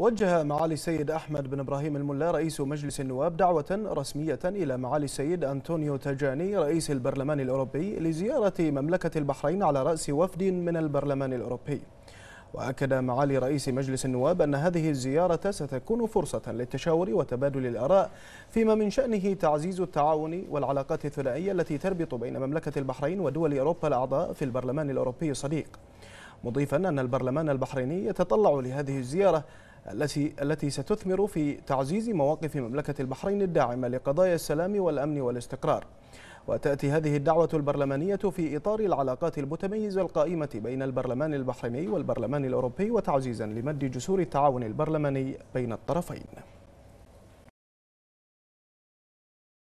وجه معالي السيد أحمد بن إبراهيم الملا رئيس مجلس النواب دعوة رسمية إلى معالي السيد أنطونيو تاجاني رئيس البرلمان الأوروبي لزيارة مملكة البحرين على رأس وفد من البرلمان الأوروبي وأكد معالي رئيس مجلس النواب أن هذه الزيارة ستكون فرصة للتشاور وتبادل الآراء فيما من شأنه تعزيز التعاون والعلاقات الثنائية التي تربط بين مملكة البحرين ودول أوروبا الأعضاء في البرلمان الأوروبي الصديق مضيفا أن البرلمان البحريني يتطلع لهذه الزيارة التي التي ستثمر في تعزيز مواقف مملكة البحرين الداعمة لقضايا السلام والأمن والاستقرار وتأتي هذه الدعوة البرلمانية في إطار العلاقات المتميزة القائمة بين البرلمان البحريني والبرلمان الأوروبي وتعزيزا لمد جسور التعاون البرلماني بين الطرفين